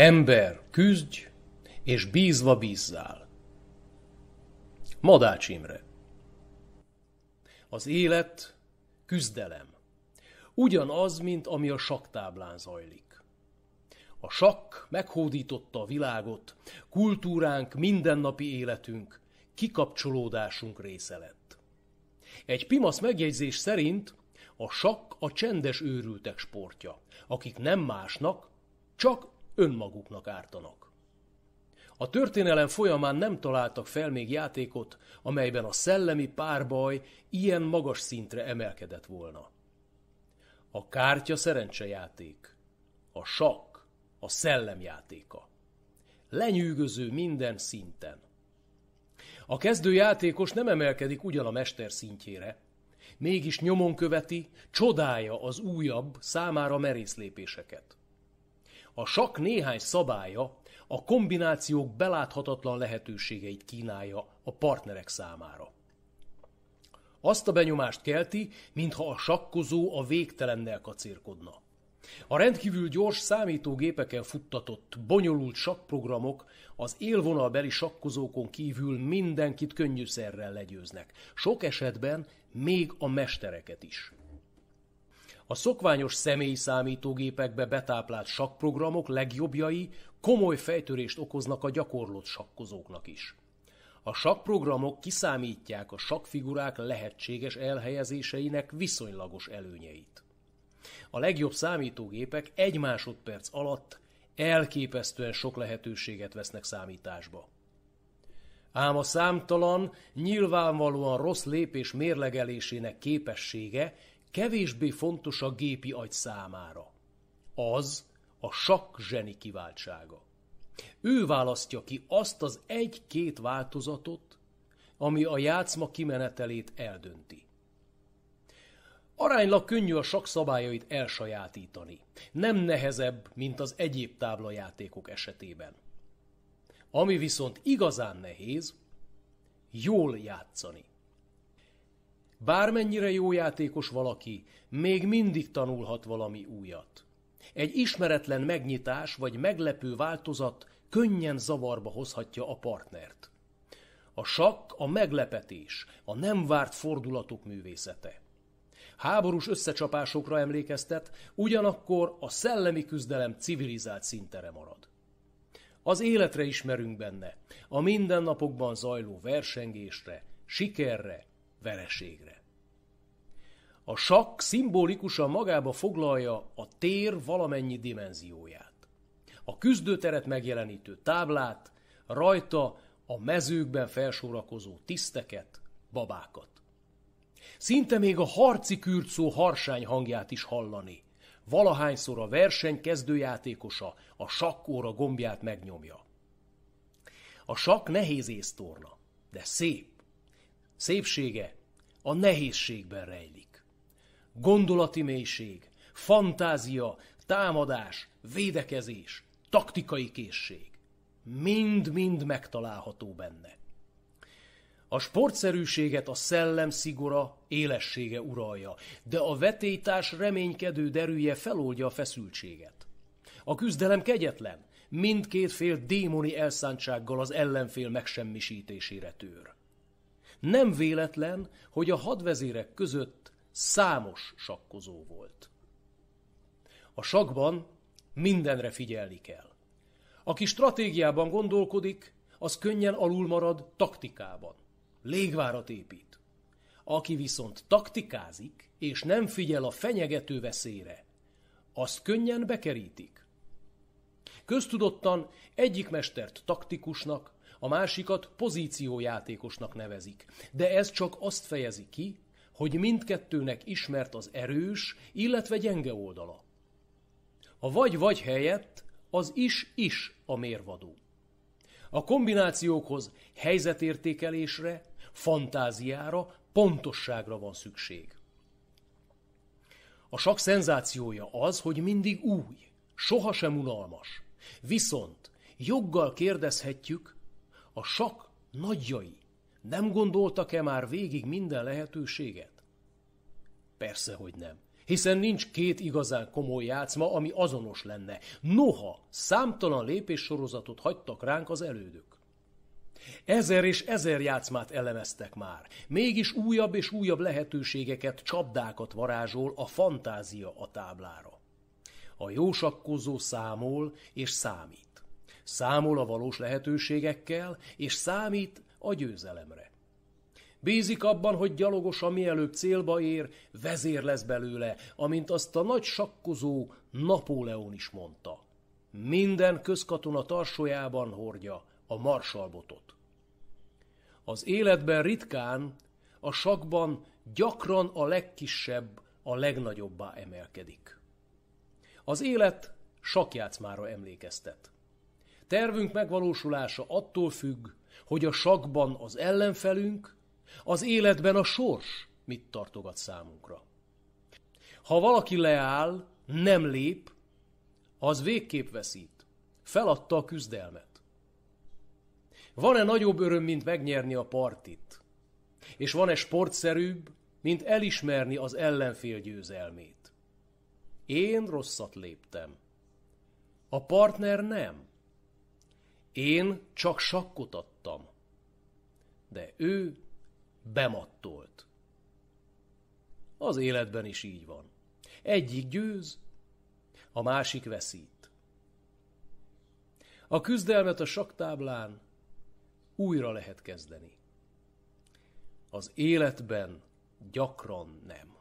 Ember, küzdj, és bízva bízzál. Madács Imre Az élet küzdelem. Ugyanaz, mint ami a saktáblán zajlik. A sakk meghódította a világot, kultúránk, mindennapi életünk, kikapcsolódásunk része lett. Egy Pimasz megjegyzés szerint a sakk a csendes őrültek sportja, akik nem másnak, csak önmaguknak ártanak. A történelem folyamán nem találtak fel még játékot, amelyben a szellemi párbaj ilyen magas szintre emelkedett volna. A kártya szerencsejáték, a sakk a szellemjátéka. Lenyűgöző minden szinten. A kezdőjátékos nem emelkedik ugyan a mester szintjére, mégis nyomon követi, csodája az újabb, számára merész lépéseket. A sak néhány szabálya a kombinációk beláthatatlan lehetőségeit kínálja a partnerek számára. Azt a benyomást kelti, mintha a sakkozó a végtelennel kacérkodna. A rendkívül gyors számítógépeken futtatott, bonyolult sakkprogramok az élvonalbeli sakkozókon kívül mindenkit könnyűszerrel legyőznek, sok esetben még a mestereket is. A szokványos személyi számítógépekbe betáplált sakkprogramok legjobbjai komoly fejtörést okoznak a gyakorlott sakkozóknak is. A sakkprogramok kiszámítják a sakkfigurák lehetséges elhelyezéseinek viszonylagos előnyeit. A legjobb számítógépek egy másodperc alatt elképesztően sok lehetőséget vesznek számításba. Ám a számtalan, nyilvánvalóan rossz lépés mérlegelésének képessége kevésbé fontos a gépi agy számára. Az a sakk zseni kiváltsága. Ő választja ki azt az egy-két változatot, ami a játszma kimenetelét eldönti. Aránylag könnyű a sakk szabályait elsajátítani. Nem nehezebb, mint az egyéb táblajátékok esetében. Ami viszont igazán nehéz, jól játszani. Bármennyire jó játékos valaki, még mindig tanulhat valami újat. Egy ismeretlen megnyitás vagy meglepő változat könnyen zavarba hozhatja a partnert. A sakk a meglepetés, a nem várt fordulatok művészete. Háborús összecsapásokra emlékeztet, ugyanakkor a szellemi küzdelem civilizált szintere marad. Az életre ismerünk benne, a mindennapokban zajló versengésre, sikerre, vereségre. A sakk szimbolikusan magába foglalja a tér valamennyi dimenzióját. A küzdőteret megjelenítő táblát, rajta a mezőkben felsorakozó tiszteket, babákat. Szinte még a harci kürtszó harsány hangját is hallani. Valahányszor a verseny kezdőjátékosa a sakkóra gombját megnyomja. A sakk nehéz észtorna, de szép, Szépsége a nehézségben rejlik. Gondolati mélység, fantázia, támadás, védekezés, taktikai készség. Mind-mind megtalálható benne. A sportszerűséget a szellem szigora, élessége uralja, de a vetétás reménykedő derűje feloldja a feszültséget. A küzdelem kegyetlen, mindkét fél démoni elszántsággal az ellenfél megsemmisítésére tör. Nem véletlen, hogy a hadvezérek között számos sakkozó volt. A sakban mindenre figyelni kell. Aki stratégiában gondolkodik, az könnyen alul marad taktikában. Légvárat épít. Aki viszont taktikázik, és nem figyel a fenyegető veszélyre, azt könnyen bekerítik. Köztudottan egyik mestert taktikusnak, a másikat pozíciójátékosnak nevezik. De ez csak azt fejezi ki, hogy mindkettőnek ismert az erős, illetve gyenge oldala. A vagy-vagy helyett az is-is a mérvadó. A kombinációkhoz helyzetértékelésre, fantáziára, pontosságra van szükség. A sak szenzációja az, hogy mindig új, sohasem unalmas. Viszont joggal kérdezhetjük, a sak nagyjai nem gondoltak-e már végig minden lehetőséget? Persze, hogy nem. Hiszen nincs két igazán komoly játszma, ami azonos lenne. Noha, számtalan lépéssorozatot hagytak ránk az elődök. Ezer és ezer játszmát elemeztek már, mégis újabb és újabb lehetőségeket, csapdákat varázsol a fantázia a táblára. A jósakkozó számol és számít. Számol a valós lehetőségekkel, és számít a győzelemre. Bízik abban, hogy gyalogosan mielőbb célba ér, vezér lesz belőle, amint azt a nagy sakkozó Napóleon is mondta. Minden közkatona tarsójában hordja a marsalbotot. Az életben ritkán, a sakban gyakran a legkisebb a legnagyobbá emelkedik. Az élet sakjátszmára emlékeztet. Tervünk megvalósulása attól függ, hogy a sakban az ellenfelünk, az életben a sors mit tartogat számunkra. Ha valaki leáll, nem lép, az végképp veszít. Feladta a küzdelmet. Van-e nagyobb öröm, mint megnyerni a partit? És van-e sportszerűbb, mint elismerni az ellenfél győzelmét? Én rosszat léptem. A partner nem. Én csak sakkot adtam, de ő bemattolt. Az életben is így van. Egyik győz, a másik veszít. A küzdelmet a saktáblán újra lehet kezdeni. Az életben gyakran nem.